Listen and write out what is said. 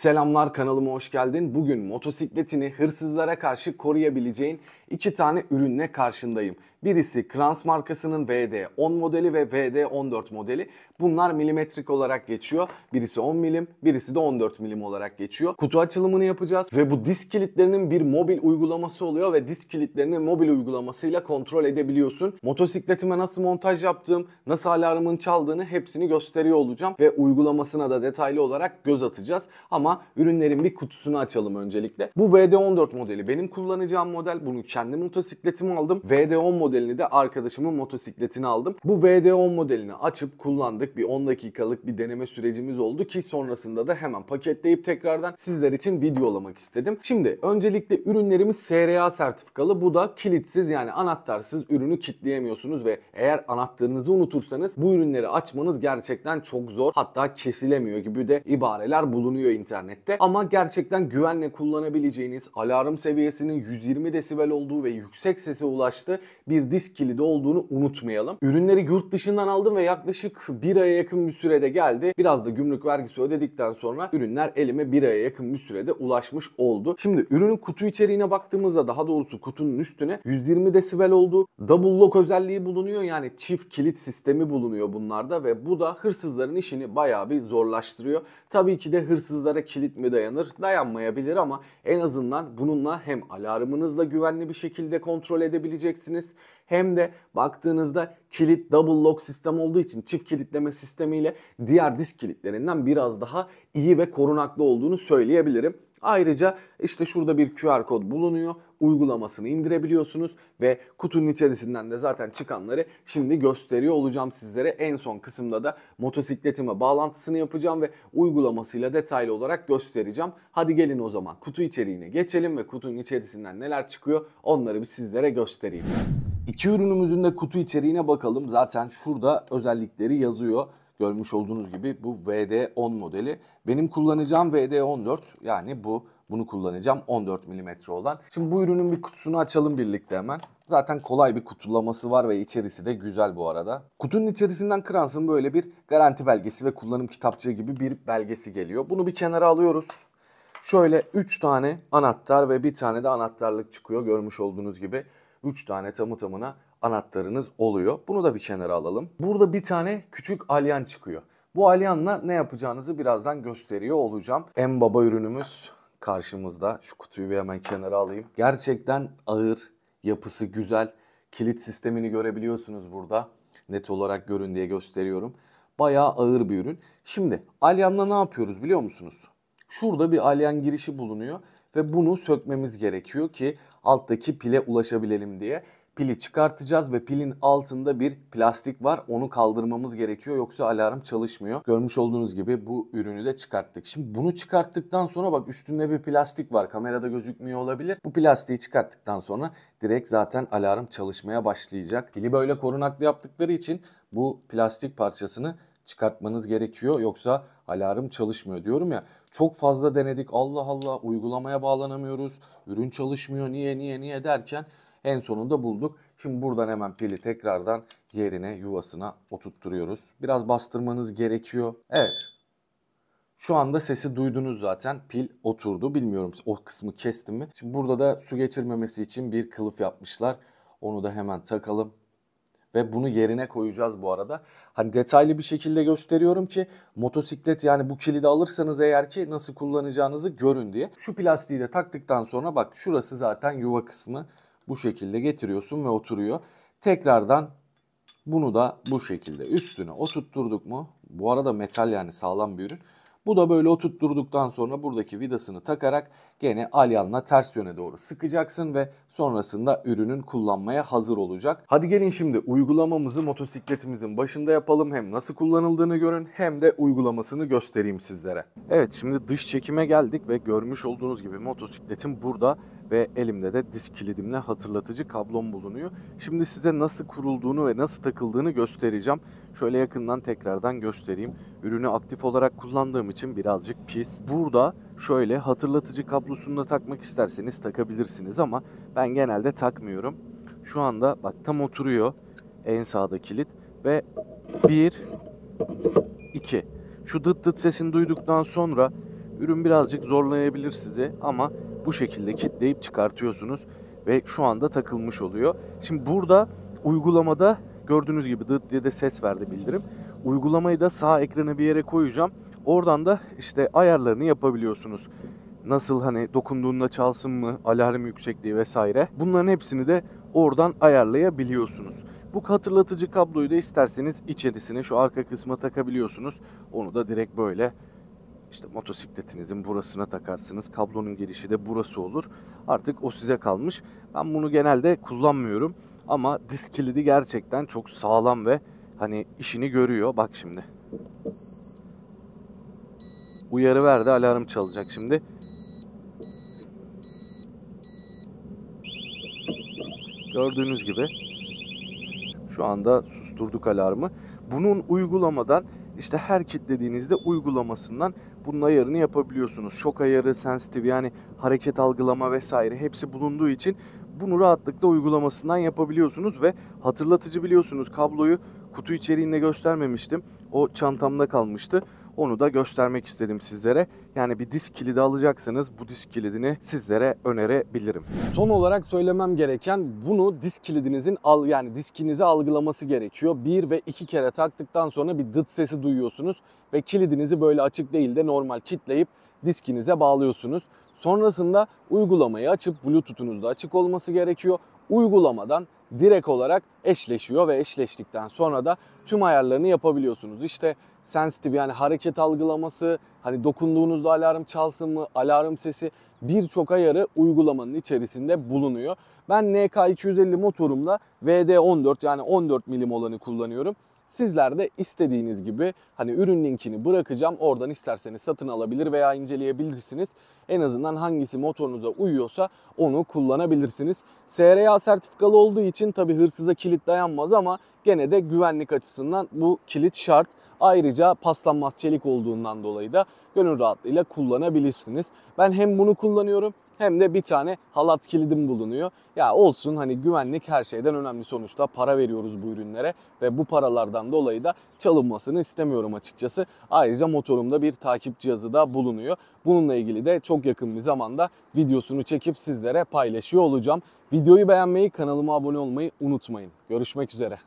Selamlar kanalıma hoş geldin. Bugün motosikletini hırsızlara karşı koruyabileceğin iki tane ürünle karşındayım. Birisi Kranz markasının VD10 modeli ve VD14 modeli. Bunlar milimetrik olarak geçiyor. Birisi 10 milim, birisi de 14 milim olarak geçiyor. Kutu açılımını yapacağız ve bu disk kilitlerinin bir mobil uygulaması oluyor ve disk kilitlerini mobil uygulamasıyla kontrol edebiliyorsun. Motosikletime nasıl montaj yaptığım, nasıl alarmın çaldığını hepsini gösteriyor olacağım ve uygulamasına da detaylı olarak göz atacağız. Ama ürünlerin bir kutusunu açalım öncelikle. Bu VD14 modeli benim kullanacağım model. Bunu kendi motosikletime aldım. VD10 modeli modelini de arkadaşımın motosikletini aldım. Bu VD10 modelini açıp kullandık. Bir 10 dakikalık bir deneme sürecimiz oldu ki sonrasında da hemen paketleyip tekrardan sizler için videolamak istedim. Şimdi öncelikle ürünlerimiz SRA sertifikalı. Bu da kilitsiz yani anahtarsız ürünü kilitleyemiyorsunuz ve eğer anahtarınızı unutursanız bu ürünleri açmanız gerçekten çok zor. Hatta kesilemiyor gibi de ibareler bulunuyor internette. Ama gerçekten güvenle kullanabileceğiniz alarm seviyesinin 120 desibel olduğu ve yüksek sese ulaştı bir bir disk kilidi olduğunu unutmayalım. Ürünleri yurt dışından aldım ve yaklaşık bir aya yakın bir sürede geldi. Biraz da gümrük vergisi ödedikten sonra ürünler elime bir aya yakın bir sürede ulaşmış oldu. Şimdi ürünün kutu içeriğine baktığımızda daha doğrusu kutunun üstüne 120 desibel olduğu double lock özelliği bulunuyor. Yani çift kilit sistemi bulunuyor bunlarda ve bu da hırsızların işini bayağı bir zorlaştırıyor. Tabii ki de hırsızlara kilit mi dayanır? Dayanmayabilir ama en azından bununla hem alarmınızla güvenli bir şekilde kontrol edebileceksiniz hem de baktığınızda kilit double lock sistem olduğu için çift kilitleme sistemiyle diğer disk kilitlerinden biraz daha iyi ve korunaklı olduğunu söyleyebilirim. Ayrıca işte şurada bir QR kod bulunuyor. Uygulamasını indirebiliyorsunuz ve kutunun içerisinden de zaten çıkanları şimdi gösteriyor olacağım sizlere. En son kısımda da motosikletime bağlantısını yapacağım ve uygulamasıyla detaylı olarak göstereceğim. Hadi gelin o zaman kutu içeriğine geçelim ve kutunun içerisinden neler çıkıyor onları bir sizlere göstereyim. İki ürünümüzün de kutu içeriğine bakalım. Zaten şurada özellikleri yazıyor. Görmüş olduğunuz gibi bu VD10 modeli. Benim kullanacağım VD14 yani bu bunu kullanacağım 14 mm olan. Şimdi bu ürünün bir kutusunu açalım birlikte hemen. Zaten kolay bir kutulaması var ve içerisi de güzel bu arada. Kutunun içerisinden Krans'ın böyle bir garanti belgesi ve kullanım kitapçığı gibi bir belgesi geliyor. Bunu bir kenara alıyoruz. Şöyle 3 tane anahtar ve bir tane de anahtarlık çıkıyor görmüş olduğunuz gibi. 3 tane tamı tamına anahtarınız oluyor. Bunu da bir kenara alalım. Burada bir tane küçük alyan çıkıyor. Bu alyanla ne yapacağınızı birazdan gösteriyor olacağım. En baba ürünümüz karşımızda. Şu kutuyu bir hemen kenara alayım. Gerçekten ağır, yapısı güzel. Kilit sistemini görebiliyorsunuz burada. Net olarak görün diye gösteriyorum. Bayağı ağır bir ürün. Şimdi alyanla ne yapıyoruz biliyor musunuz? Şurada bir alyan girişi bulunuyor ve bunu sökmemiz gerekiyor ki alttaki pile ulaşabilelim diye. Pili çıkartacağız ve pilin altında bir plastik var. Onu kaldırmamız gerekiyor yoksa alarm çalışmıyor. Görmüş olduğunuz gibi bu ürünü de çıkarttık. Şimdi bunu çıkarttıktan sonra bak üstünde bir plastik var. Kamerada gözükmüyor olabilir. Bu plastiği çıkarttıktan sonra direkt zaten alarm çalışmaya başlayacak. Pili böyle korunaklı yaptıkları için bu plastik parçasını çıkartmanız gerekiyor. Yoksa alarm çalışmıyor diyorum ya. Çok fazla denedik Allah Allah uygulamaya bağlanamıyoruz. Ürün çalışmıyor niye niye niye derken en sonunda bulduk. Şimdi buradan hemen pili tekrardan yerine yuvasına oturtturuyoruz. Biraz bastırmanız gerekiyor. Evet şu anda sesi duydunuz zaten. Pil oturdu. Bilmiyorum o kısmı kestim mi. Şimdi burada da su geçirmemesi için bir kılıf yapmışlar. Onu da hemen takalım ve bunu yerine koyacağız bu arada. Hani detaylı bir şekilde gösteriyorum ki motosiklet yani bu kilidi alırsanız eğer ki nasıl kullanacağınızı görün diye. Şu plastiği de taktıktan sonra bak şurası zaten yuva kısmı bu şekilde getiriyorsun ve oturuyor. Tekrardan bunu da bu şekilde üstüne oturtturduk mu? Bu arada metal yani sağlam bir ürün. Bu da böyle oturtturduktan sonra buradaki vidasını takarak gene alyanla ters yöne doğru sıkacaksın ve sonrasında ürünün kullanmaya hazır olacak. Hadi gelin şimdi uygulamamızı motosikletimizin başında yapalım. Hem nasıl kullanıldığını görün hem de uygulamasını göstereyim sizlere. Evet şimdi dış çekime geldik ve görmüş olduğunuz gibi motosikletim burada ve elimde de disk kilidimle hatırlatıcı kablom bulunuyor. Şimdi size nasıl kurulduğunu ve nasıl takıldığını göstereceğim. Şöyle yakından tekrardan göstereyim. Ürünü aktif olarak kullandığım için birazcık pis. Burada şöyle hatırlatıcı kablosunu da takmak isterseniz takabilirsiniz ama ben genelde takmıyorum. Şu anda bak tam oturuyor en sağda kilit ve 1 2 şu dıt dıt sesini duyduktan sonra ürün birazcık zorlayabilir sizi ama bu şekilde kitleyip çıkartıyorsunuz ve şu anda takılmış oluyor. Şimdi burada uygulamada Gördüğünüz gibi dıt diye de ses verdi bildirim. Uygulamayı da sağ ekrana bir yere koyacağım. Oradan da işte ayarlarını yapabiliyorsunuz. Nasıl hani dokunduğunda çalsın mı, alarm yüksekliği vesaire. Bunların hepsini de oradan ayarlayabiliyorsunuz. Bu hatırlatıcı kabloyu da isterseniz içerisine şu arka kısma takabiliyorsunuz. Onu da direkt böyle işte motosikletinizin burasına takarsınız. Kablonun girişi de burası olur. Artık o size kalmış. Ben bunu genelde kullanmıyorum. Ama disk kilidi gerçekten çok sağlam ve hani işini görüyor. Bak şimdi. Uyarı verdi alarm çalacak şimdi. Gördüğünüz gibi şu anda susturduk alarmı. Bunun uygulamadan işte her kitlediğinizde uygulamasından bunun ayarını yapabiliyorsunuz. Şok ayarı, sensitif yani hareket algılama vesaire hepsi bulunduğu için bunu rahatlıkla uygulamasından yapabiliyorsunuz ve hatırlatıcı biliyorsunuz kabloyu kutu içeriğinde göstermemiştim. O çantamda kalmıştı. Onu da göstermek istedim sizlere. Yani bir disk kilidi alacaksanız bu disk kilidini sizlere önerebilirim. Son olarak söylemem gereken bunu disk kilidinizin al yani diskinizi algılaması gerekiyor. Bir ve iki kere taktıktan sonra bir dıt sesi duyuyorsunuz ve kilidinizi böyle açık değil de normal kitleyip diskinize bağlıyorsunuz. Sonrasında uygulamayı açıp Bluetooth'unuz da açık olması gerekiyor. Uygulamadan direkt olarak eşleşiyor ve eşleştikten sonra da tüm ayarlarını yapabiliyorsunuz. İşte sensitive yani hareket algılaması, hani dokunduğunuzda alarm çalsın mı, alarm sesi birçok ayarı uygulamanın içerisinde bulunuyor. Ben NK250 motorumla VD14 yani 14 milim olanı kullanıyorum. Sizler de istediğiniz gibi hani ürün linkini bırakacağım. Oradan isterseniz satın alabilir veya inceleyebilirsiniz. En azından hangisi motorunuza uyuyorsa onu kullanabilirsiniz. SRA sertifikalı olduğu için tabi hırsıza kilit dayanmaz ama gene de güvenlik açısından bu kilit şart. Ayrıca paslanmaz çelik olduğundan dolayı da gönül rahatlığıyla kullanabilirsiniz. Ben hem bunu kullanıyorum hem de bir tane halat kilidim bulunuyor. Ya olsun hani güvenlik her şeyden önemli sonuçta para veriyoruz bu ürünlere ve bu paralardan dolayı da çalınmasını istemiyorum açıkçası. Ayrıca motorumda bir takip cihazı da bulunuyor. Bununla ilgili de çok yakın bir zamanda videosunu çekip sizlere paylaşıyor olacağım. Videoyu beğenmeyi, kanalıma abone olmayı unutmayın. Görüşmek üzere.